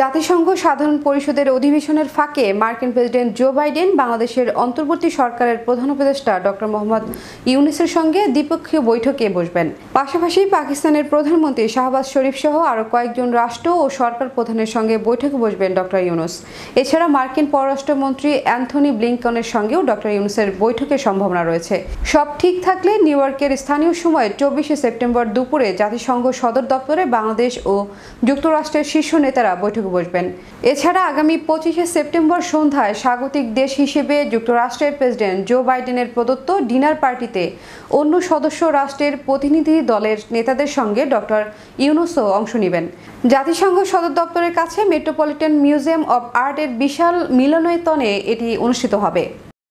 জাতিসংঘ সাধারণ পরিষদের অধিবেশনের ফাঁকে মার্কিন প্রেসিডেন্ট জো বাইডেন বাংলাদেশের অন্তর্বর্তী সরকারের প্রধান উপদেষ্টা ডক্টর মোহাম্মদ ইউনুসের সঙ্গে দ্বিপক্ষীয় বৈঠকে বসবেন পাশাপাশি পাকিস্তানের প্রধানমন্ত্রী শাহবাজ শরীফ সহ আরও কয়েকজন রাষ্ট্র ও সরকার প্রধানের সঙ্গে বৈঠকে বসবেন ডক্টর ইউনুস এছাড়া মার্কিন পররাষ্ট্রমন্ত্রী অ্যান্থনি ব্লিংকনের সঙ্গেও ডক্টর ইউনুসের বৈঠকের সম্ভাবনা রয়েছে সব ঠিক থাকলে নিউ ইয়র্কের স্থানীয় সময় চব্বিশে সেপ্টেম্বর দুপুরে জাতিসংঘ সদর দপ্তরে বাংলাদেশ ও যুক্তরাষ্ট্রের শীর্ষ নেতারা বৈঠক বৈঠকে বসবেন এছাড়া আগামী পঁচিশে সেপ্টেম্বর সন্ধ্যায় স্বাগতিক দেশ হিসেবে যুক্তরাষ্ট্রের প্রেসিডেন্ট জো বাইডেনের প্রদত্ত ডিনার পার্টিতে অন্য সদস্য রাষ্ট্রের প্রতিনিধি দলের নেতাদের সঙ্গে ডক্টর ইউনুসও অংশ নেবেন জাতিসংঘ সদর দপ্তরের কাছে মেট্রোপলিটন মিউজিয়াম অব আর্টের বিশাল মিলনায়তনে এটি অনুষ্ঠিত হবে